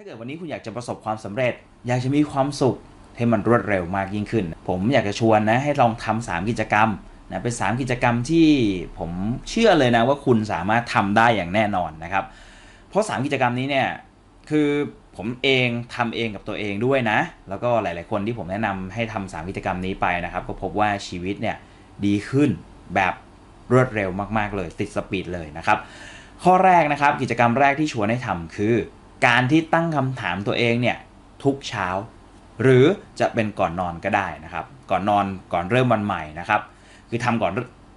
ถ้าเกิดวันนี้คุณอยากจะประสบความสำเร็จ อยากจะมีความสุขให้มันรวดเร็วมากยิ่งขึ้น ผมอยากจะชวนนะให้ลองทำ 3 กิจกรรมนะเป็น 3 กิจกรรมที่ผมเชื่อเลยนะว่าคุณสามารถทำได้อย่างแน่นอนนะครับ เพราะ 3 กิจกรรมนี้เนี่ยคือผมเองทำเองกับตัวเองด้วยนะแล้วก็หลาย ๆคนที่ผมแนะนำให้ทำ 3 กิจกรรมนี้ไปนะครับ ก็พบว่าชีวิตเนี่ยดีขึ้นแบบรวดเร็วมาก ๆเลย ติดสปีดเลยนะครับ ข้อแรกนะครับ กิจกรรมแรกที่ชวนให้ทำคือการที่ตั้งคำถามตัวเองเนี่ยทุกเช้า หรือจะเป็นก่อนนอนก็ได้นะครับ ก่อนนอนก่อนเริ่มวันใหม่นะครับคือทำก่อน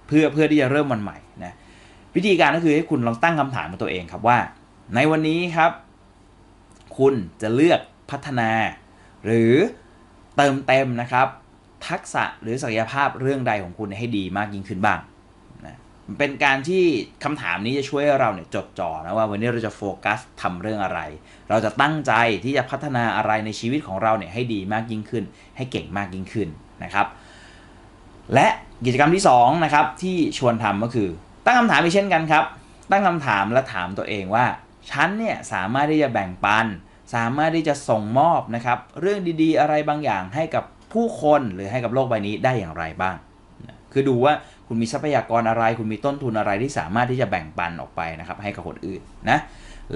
เพื่อเพื่อที่จะเริ่มวันใหม่นะวิธีการก็คือให้คุณลองตั้งคำถามกับตัวเองครับว่า ในวันนี้ครับ คุณจะเลือกพัฒนา หรือเติมเต็มนะครับทักษะหรือศักยภาพเรื่องใดของคุณให้ดีมากยิ่งขึ้นบ้างเป็นการที่คำถามนี้จะช่วยเราเนี่ยจดจ่อนะว่าวันนี้เราจะโฟกัส ทำเรื่องอะไร เราจะตั้งใจที่จะพัฒนาอะไรในชีวิตของเราเนี่ยให้ดีมากยิ่งขึ้น ให้เก่งมากยิ่งขึ้นนะครับ และกิจกรรมที่2นะครับที่ชวนทำก็คือตั้งคำถามอีกเช่นกันครับตั้งคำถามและถามตัวเองว่าฉันเนี่ยสามารถที่จะแบ่งปัน สามารถที่จะส่งมอบนะครับเรื่องดีๆ อะไรบางอย่างให้กับผู้คนหรือให้กับโลกใบนี้ได้อย่างไรบ้างคือดูว่าคุณมีทรัพยากรอะไร คุณมีต้นทุนอะไรที่สามารถที่จะแบ่งปันออกไปนะครับ ให้กับคนอื่นนะ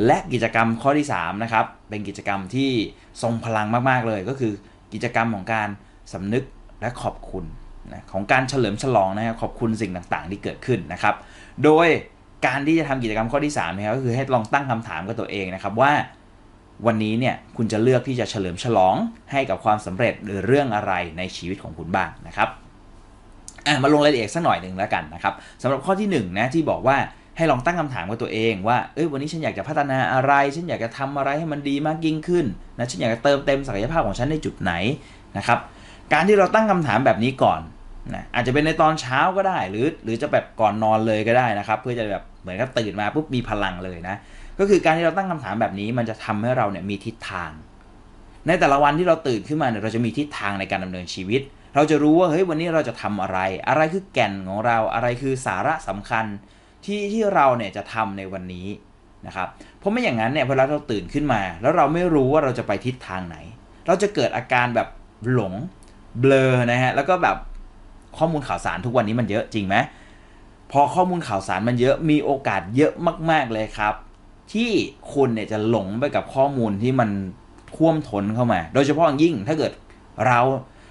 และกิจกรรมข้อที่3นะครับ เป็นกิจกรรมที่ทรงพลังมากๆเลย ก็คือกิจกรรมของการสำนึกและขอบคุณนะ ของการเฉลิมฉลองนะครับ ขอบคุณสิ่งต่าง ๆ ที่เกิดขึ้นนะครับ โดยการที่จะทำกิจกรรมข้อที่3นะครับ ก็คือให้ลองตั้งคำถามกับตัวเองนะครับว่า วันนี้เนี่ยคุณจะเลือกที่จะเฉลิมฉลองให้กับความสำเร็จหรือเรื่องอะไรในชีวิตของคุณบ้างนะครับมาลงรายละเอียดสักหน่อยหนึ่งแล้วกันนะครับสำหรับข้อที่1นนะที่บอกว่าให้ลองตั้งคำถามกับตัวเองว่าเอ้ยวันนี้ฉันอยากจะพัฒนาอะไรฉันอยากจะทำอะไรให้มันดีมากยิ่งขึ้นนะฉันอยากจะเติมเต็มศักยภาพของฉันในจุดไหนนะครับการที่เราตั้งคำถามแบบนี้ก่อนนะอาจจะเป็นในตอนเช้าก็ได้หรือ หรือจะแบบก่อนนอนเลยก็ได้นะครับเพื่อจะแบบเหมือนกับตื่นมาปุ๊บมีพลังเลยนะก็คือการที่เราตั้งคำถามแบบนี้ มันจะทำให้เราเนี่ยมีทิศทาง ในแต่ละวันที่เราตื่นขึ้นมาเนี่ยเราจะมีทิศทางในการดำเนินชีวิตเราจะรู้ว่าเฮ้ยวันนี้เราจะทำอะไรอะไรคือแก่นของเราอะไรคือสาระสำคัญที่ที่เราเนี่ยจะทำในวันนี้นะครับเพราะไม่อย่างนั้นเนี่ยพอเราตื่นขึ้นมา แล้วเราไม่รู้ว่าเราจะไปทิศทางไหน เราจะเกิดอาการแบบหลงเบลอนะฮะแล้วก็แบบข้อมูลข่าวสารทุกวันนี้มันเยอะจริงไหมพอข้อมูลข่าวสารมันเยอะมีโอกาสเยอะมาก ๆ เลยครับ ที่คุณเนี่ยจะหลงไปกับข้อมูลที่มันท่วมท้นเข้ามา โดยเฉพาะอย่างยิ่งถ้าเกิดเรา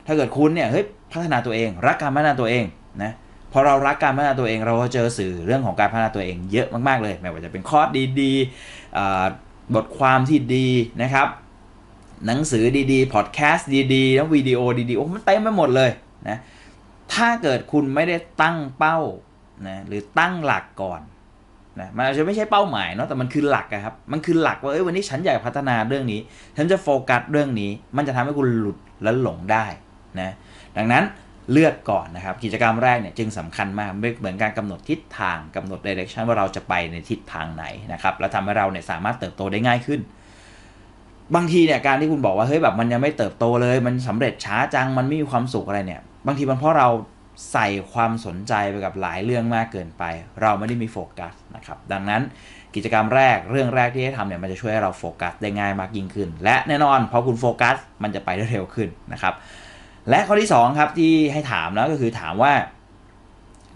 ถ้าเกิดคุณเนี่ยเฮ้ยพัฒนาตัวเอง รักการพัฒนาตัวเองนะพอเรารักการพัฒนาตัวเองเราก็เจอสื่อเรื่องของการพัฒนาตัวเองเยอะมาก ๆ เลยไม่ว่าจะเป็นคอร์สดีๆบทความที่ดีนะครับหนังสือดีๆพอดแคสต์ดีๆแล้ววิดีโอดีๆโอ้มันเต็มไปหมดเลยนะถ้าเกิดคุณไม่ได้ตั้งเป้านะหรือตั้งหลักก่อนนะมันอาจจะไม่ใช่เป้าหมายเนาะแต่มันคือหลักครับมันคือหลักว่าเอ้ยวันนี้ฉันอยากพัฒนาเรื่องนี้ฉันจะโฟกัสเรื่องนี้ มันจะทำให้คุณหลุดและหลงได้นะดังนั้นเลือกก่อนนะครับ กิจกรรมแรกเนี่ยจึงสำคัญมากเหมือนการกำหนดทิศทางกำหนดเดเรคชันว่าเราจะไปในทิศทางไหนนะครับแล้วทำให้เราเนี่ยสามารถเติบโตได้ง่ายขึ้น บางทีเนี่ยการที่คุณบอกว่า เฮ้ยแบบมันยังไม่เติบโตเลยมันสำเร็จช้าจังมันไม่มีความสุขอะไรเนี่ย บางทีมันเพราะเราใส่ความสนใจ ไปกับหลายเรื่องมากเกินไป เราไม่ได้มีโฟกัสนะครับดังนั้นกิจกรรมแรกเรื่องแรกที่ให้ทำเนี่ยมันจะช่วยให้เราโฟกัสได้ง่ายมากยิ่งขึ้น และแน่นอนพอคุณโฟกัส มันจะไปได้เร็วขึ้นนะครับและข้อที่2ครับที่ให้ถามแล้วก็คือถามว่า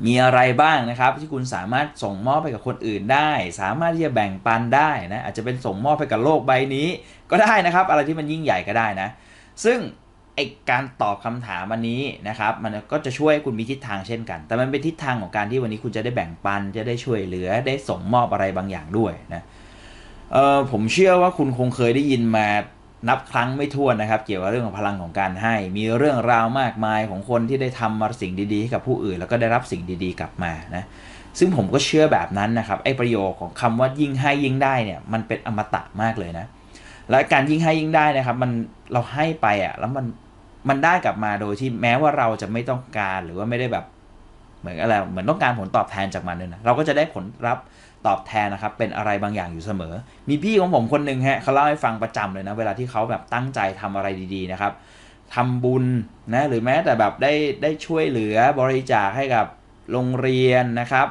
มีอะไรบ้างนะครับ ที่คุณสามารถส่งมอบไปกับคนอื่นได้ สามารถที่จะแบ่งปันได้นะ อาจจะเป็นส่งมอบไปกับโลกใบนี้ ก็ได้นะครับ อะไรที่มันยิ่งใหญ่ก็ได้นะ ซึ่งไอการตอบคำถามวันนี้นะครับ มันก็จะช่วยคุณมีทิศทางเช่นกัน แต่มันเป็นทิศทางของการที่วันนี้คุณจะได้แบ่งปันจะได้ช่วยเหลือได้ส่งมอบอะไรบางอย่างด้วยนะผมเชื่อว่าคุณคงเคยได้ยินมานับครั้งไม่ถ้วนนะครับ เกี่ยวกับเรื่องของพลังของการให้ มีเรื่องราวมากมายของคนที่ได้ทำมาสิ่งดีๆให้กับผู้อื่นแล้วก็ได้รับสิ่งดีๆกลับมานะ ซึ่งผมก็เชื่อแบบนั้นนะครับไอ้ประโยคของคำว่ายิ่งให้ยิ่งได้เนี่ย มันเป็นอมตะมากเลยนะ และการยิ่งให้ยิ่งได้นะครับ มันเราให้ไปอะ่ะแล้วมันมันได้กลับมาโดยที่แม้ว่าเราจะไม่ต้องการหรือว่าไม่ได้แบบ เหมือนอะไรเหมือนต้องการผลตอบแทนจากมันเลยนะเราก็จะได้ผลรับตอบแทนนะครับ เป็นอะไรบางอย่างอยู่เสมอ มีพี่ของผมคนหนึ่งฮะเขาเล่าให้ฟังประจำเลยนะ เวลาที่เขาแบบตั้งใจทำอะไรดีๆนะครับทำบุญนะหรือแม้แต่แบบได้ได้ช่วยเหลือบริจาคให้กับโรงเรียนนะครับ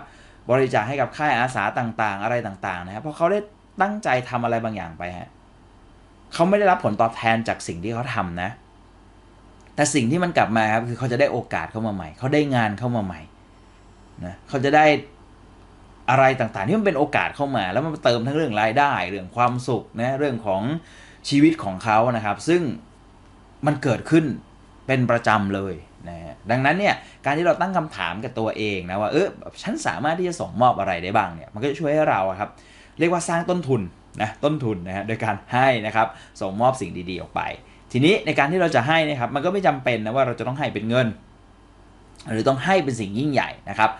บริจาคให้กับค่ายอาสาต่างๆ อะไรต่างๆ นะครับเพราะเขาได้ตั้งใจทำอะไรบางอย่างไปฮะเขาไม่ได้รับผลตอบแทนจากสิ่งที่เขาทำนะแต่สิ่งที่มันกลับมาครับคือเขาจะได้โอกาสเข้ามาใหม่ เขาได้งานเข้ามาใหม่นะเขาจะได้อะไรต่างๆที่มันเป็นโอกาสเข้ามา แล้วมันเติมทั้งเรื่องรายได้เรื่องความสุขนะเรื่องของชีวิตของเขานะครับ ซึ่งมันเกิดขึ้นเป็นประจำเลยนะฮะดังนั้นเนี่ยการที่เราตั้งคำถามกับตัวเองนะว่าเออฉันสามารถที่จะส่งมอบอะไรได้บ้างเนี่ยมันก็จะช่วยให้เราครับ เรียกว่าสร้างต้นทุนนะต้นทุนนะฮะโดยการให้นะครับ ส่งมอบสิ่งดี ๆออกไป ทีนี้ในการที่เราจะให้นะครับ มันก็ไม่จำเป็นนะว่าเราจะต้องให้เป็นเงิน หรือต้องให้เป็นสิ่งยิ่งใหญ่นะครับ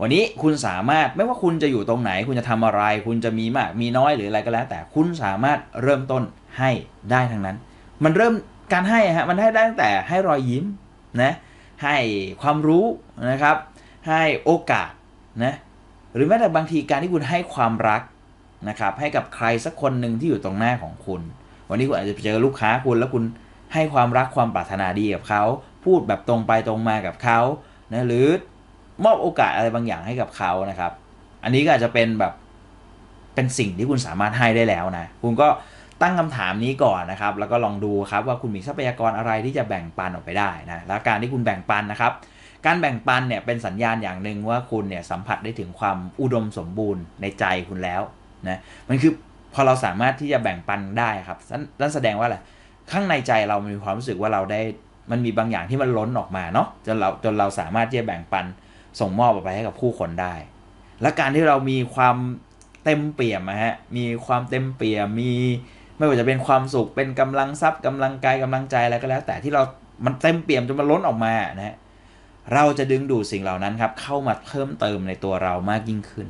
วันนี้คุณสามารถไม่ว่าคุณจะอยู่ตรงไหน คุณจะทำอะไร คุณจะมีมากมีน้อยหรืออะไรก็แล้ว แต่คุณสามารถเริ่มต้นให้ได้ทั้งนั้น มันเริ่มการให้ฮะมันให้ได้ตั้งแต่ให้รอยยิ้มนะให้ความรู้นะครับ ให้โอกาสนะหรือแม้แต่บางทีการที่คุณให้ความรักนะครับให้กับใครสักคนหนึ่งที่อยู่ตรงหน้าของคุณ วันนี้คุณอาจจะเจอลูกค้าคุณแล้วคุณให้ความรักความปรารถนาดีกับเขาพูดแบบตรงไปตรงมากับเขานะหรือมอบโอกาสอะไรบางอย่างให้กับเขานะครับ อันนี้ก็อาจจะเป็นแบบ เป็นสิ่งที่คุณสามารถให้ได้แล้วนะ คุณก็ตั้งคำถามนี้ก่อนนะครับ แล้วก็ลองดูครับว่าคุณมีทรัพยากรอะไรที่จะแบ่งปันออกไปได้นะ และการที่คุณแบ่งปันนะครับ การแบ่งปันเนี่ยเป็นสัญญาณอย่างหนึ่งว่าคุณเนี่ยสัมผัสได้ถึงความอุดมสมบูรณ์ในใจคุณแล้วนะ มันคือพอเราสามารถที่จะแบ่งปันได้ครับ นั่นแสดงว่าอะไรข้างในใจเรามีความรู้สึกว่าเราได้มันมีบางอย่างที่มันล้นออกมาเนาะ จนเราจนเราสามารถที่จะแบ่งปันส่งมอบออกไปให้กับผู้คนได้ และการที่เรามีความเต็มเปี่ยมนะฮะ มีความเต็มเปี่ยม มีไม่ว่าจะเป็นความสุข เป็นกำลังทรัพย์ กำลังกายกำลังใจอะไรก็แล้ว แต่ที่เรา มันเต็มเปี่ยมจนมันล้นออกมา นะฮะ เราจะดึงดูดสิ่งเหล่านั้นครับ เข้ามาเพิ่มเติมในตัวเรามากยิ่งขึ้น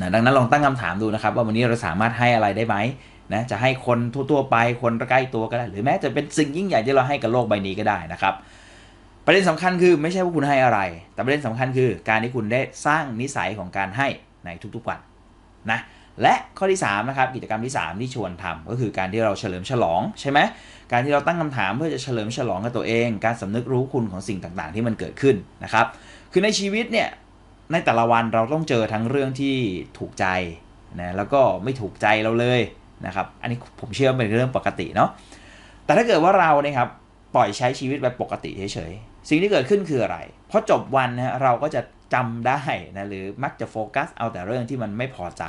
นะดังนั้น ลองตั้งคำถามดูนะครับ ว่าวันนี้เราสามารถให้อะไรได้ไหมนะ จะให้คนทั่วๆไป คนใกล้ตัวก็ได้ หรือแม้จะเป็นสิ่งยิ่งใหญ่ที่เราให้กับโลกใบนี้ก็ได้นะครับประเด็นสำคัญคือไม่ใช่ว่าคุณให้อะไร แต่ประเด็นสำคัญคือการที่คุณได้สร้างนิสัยของการให้ในทุกๆวันนะและข้อที่3นะครับกิจกรรมที่ 3 ที่ชวนทำก็คือการที่เราเฉลิมฉลอง ใช่ไหมการที่เราตั้งคำถามเพื่อจะเฉลิมฉลองกับตัวเอง การสำนึกรู้คุณของสิ่งต่างๆ ที่มันเกิดขึ้นนะครับคือในชีวิตเนี่ยในแต่ละวันเราต้องเจอทั้งเรื่องที่ถูกใจนะแล้วก็ไม่ถูกใจเราเลยนะครับ อันนี้ผมเชื่อเป็นเรื่องปกติเนาะแต่ถ้าเกิดว่าเราเนี่ยครับปล่อยใช้ชีวิตแบบปกติเฉยๆ สิ่งที่เกิดขึ้นคืออะไรพอจบวันนะเราก็จะจำได้นะหรือมักจะโฟกัส เอาแต่เรื่องที่มันไม่พอใจ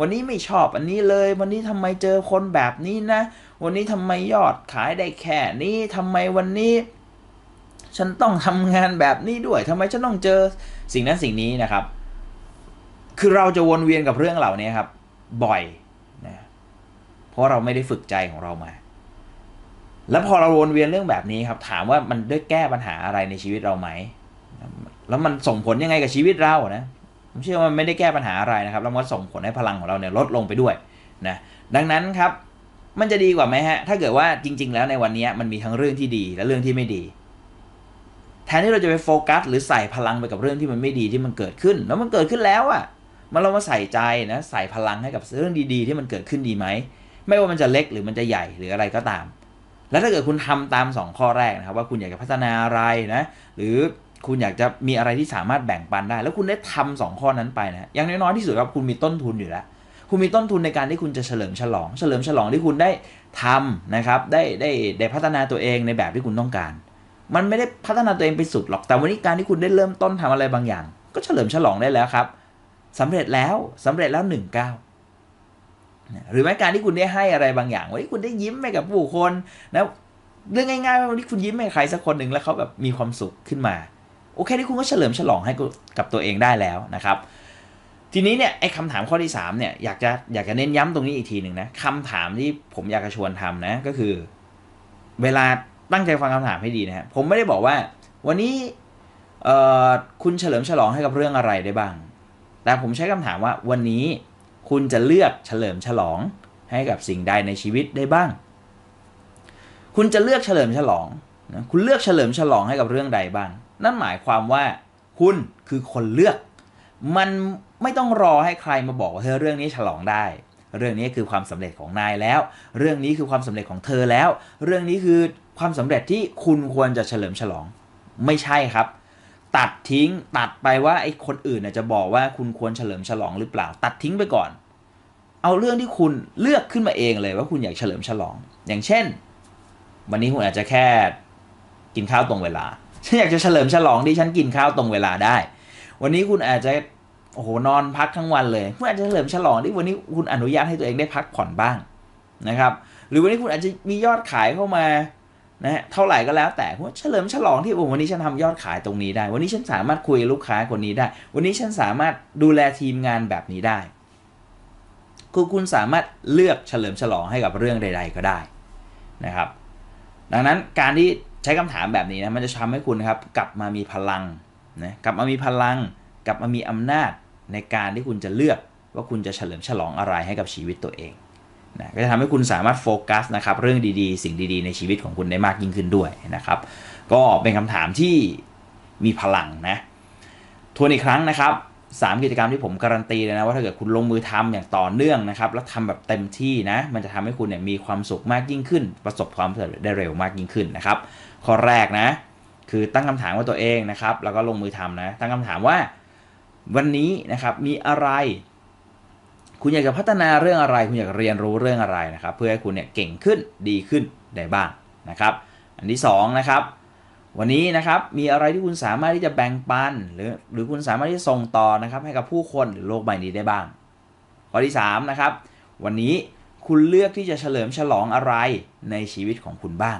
วันนี้ไม่ชอบอันนี้เลย วันนี้ทำไมเจอคนแบบนี้นะ วันนี้ทำไมยอดขายได้แค่ นี้ทำไมวันนี้ ฉันต้องทำงานแบบนี้ด้วย ทำไมฉันต้องเจอสิ่งนั้นสิ่งนี้นะครับ คือเราจะวนเวียนกับเรื่องเหล่านี้ครับ บ่อยนะเพราะเราไม่ได้ฝึกใจของเรามาแล้วพอเราวนเวียนเรื่องแบบนี้ครับ ถามว่ามันได้แก้ปัญหาอะไรในชีวิตเราไหม แล้วมันส่งผลยังไงกับชีวิตเรานะผมเชื่อว่ามันไม่ได้แก้ปัญหาอะไรนะครับ แล้วมันส่งผลให้พลังของเราเนี่ยลดลงไปด้วยนะ ดังนั้นครับ มันจะดีกว่าไหมฮะ ถ้าเกิดว่าจริง ๆแล้วในวันนี้มันมีทั้งเรื่องที่ดี และเรื่องที่ไม่ดี แทนที่เราจะไปโฟกัสหรือใส่พลังไปกับเรื่องที่มันไม่ดีที่มันเกิดขึ้น แล้วมันเกิดขึ้นแล้วอะ่ะมันเรามาใส่ใจนะ ใส่พลังให้กับเรื่องดีๆที่มันเกิดขึ้นดีไหมไม่ว่ามันจะเล็กหรือมันจะใหญ่หรืออะไรก็ตามแล้วถ้าเกิดคุณทำตาม 2 ข้อแรกนะครับว่าคุณอยากจะพัฒนาอะไรนะหรือคุณอยากจะมีอะไรที่สามารถแบ่งปันได้ แล้วคุณได้ทำ 2 ข้อนั้นไปนะอย่างน้อยๆที่สุดครับคุณมีต้นทุนอยู่แล้วคุณมีต้นทุนในการที่คุณจะเฉลิมฉลอง เฉลิมฉลองที่คุณได้ทำนะครับได้ได้ได้พัฒนาตัวเองในแบบที่คุณต้องการ มันไม่ได้พัฒนาตัวเองไปสุดหรอกแต่วันนี้การที่คุณได้เริ่มต้นทำอะไรบางอย่าง ก็เฉลิมฉลองได้แล้วครับสำเร็จแล้วสำเร็จแล้ว 1 9หรือแม้การที่คุณได้ให้อะไรบางอย่างวันนี้คุณได้ยิ้มให้กับผู้คนนะเรื่องง่ายๆว่าันนี้คุณยิ้มให้ใครสักคนหนึ่งแล้วเขาแบบมีความสุขขึ้นมา โอเคที่คุณก็เฉลิมฉลองให้กับตัวเองได้แล้วนะครับ ทีนี้เนี่ยไอ้คำถามข้อที่3เนี่ยอยากจะอยากจะเน้นย้ำตรงนี้อีกทีหนึ่งนะคำถามที่ผมอยากจะชวนทำนะ ก็คือ เวลาตั้งใจฟังคำถามให้ดีนะะผมไม่ได้บอกว่า วันนี้คุณเฉลิมฉลองให้กับเรื่องอะไรได้บ้าง แต่ผมใช้คำถามว่าวันนี้คุณจะเลือกเฉลิมฉลองให้กับสิ่งใดในชีวิตได้บ้าง คุณจะเลือกเฉลิมฉลองนะคุณเลือกเฉลิมฉลองให้กับเรื่องใดบ้าง นั่นหมายความว่าคุณคือคนเลือก มันไม่ต้องรอให้ใครมาบอกว่าเธอเรื่องนี้ฉลองได้ เรื่องนี้คือความสำเร็จของนายแล้ว เรื่องนี้คือความสำเร็จของเธอแล้ว เรื่องนี้คือความสำเร็จที่คุณควรจะเฉลิมฉลอง ไม่ใช่ครับตัดทิ้งตัดไปว่าไอ้คนอื่นจะบอกว่าคุณควรเฉลิมฉลองหรือเปล่า ตัดทิ้งไปก่อน เอาเรื่องที่คุณเลือกขึ้นมาเองเลยว่าคุณอยากเฉลิมฉลอง อย่างเช่นวันนี้คุณอาจจะแค่กินข้าวตรงเวลาฉันอยากจะเฉลิมฉลองที่ฉันกินข้าวตรงเวลาได้ วันนี้คุณอาจจะโอ้โหนอนพักทั้งวันเลยคุณอาจจะเฉลิมฉลองที่วันนี้คุณอนุญาตให้ตัวเองได้พักผ่อนบ้างนะครับ หรือวันนี้คุณอาจจะมียอดขายเข้ามานะเท่าไหร่ก็แล้วแต่เพราะเฉลิมฉลองที่วันนี้ฉันทำยอดขายตรงนี้ได้ วันนี้ฉันสามารถคุยลูกค้าคนนี้ได้ วันนี้ฉันสามารถดูแลทีมงานแบบนี้ได้คือคุณสามารถเลือกเฉลิมฉลองให้กับเรื่องใด ๆ ก็ได้นะครับ ดังนั้นการที่ใช้คำถามแบบนี้นะมันจะทำให้คุณครับกลับมามีพลังนะกลับมามีพลัง กลับมามีอำนาจในการที่คุณจะเลือกว่าคุณจะเฉลิมฉลองอะไรให้กับชีวิตตัวเองนะก็จะทำให้คุณสามารถโฟกัสนะครับเรื่องดีๆ สิ่งดีๆ ในชีวิตของคุณได้มากยิ่งขึ้นด้วยนะครับก็เป็นคำถามที่มีพลังนะทวนอีกครั้งนะครับ3กิจกรรมที่ผมการันตีเลยนะว่าถ้าเกิดคุณลงมือทำอย่างต่อเนื่องนะครับแล้วทาแบบเต็มที่นะมันจะทำให้คุณเนี่ยมีความสุขมากยิ่งขึ้น ประสบความสำเร็จได้เร็วมากยิ่งขึ้นนะครับข้อแรกนะคือตั้งคำถามว่าตัวเองนะครับ แล้วก็ลงมือทำนะตั้งคำถามว่าวันนี้นะครับมีอะไรคุณอยากจะพัฒนาเรื่องอะไร คุณอยากเรียนรู้เรื่องอะไรนะครับ เพื่อให้คุณเนี่ยเก่งขึ้น ดีขึ้นได้บ้างนะครับ อันที่2นะครับ วันนี้นะครับ มีอะไรที่คุณสามารถที่จะแบ่งปัน หรือหรือคุณสามารถที่ส่งต่อนะครับให้กับผู้คนหรือโลกใบนี้ได้บ้างข้อที่3นะครับ วันนี้คุณเลือกที่จะเฉลิมฉลองอะไรในชีวิตของคุณบ้าง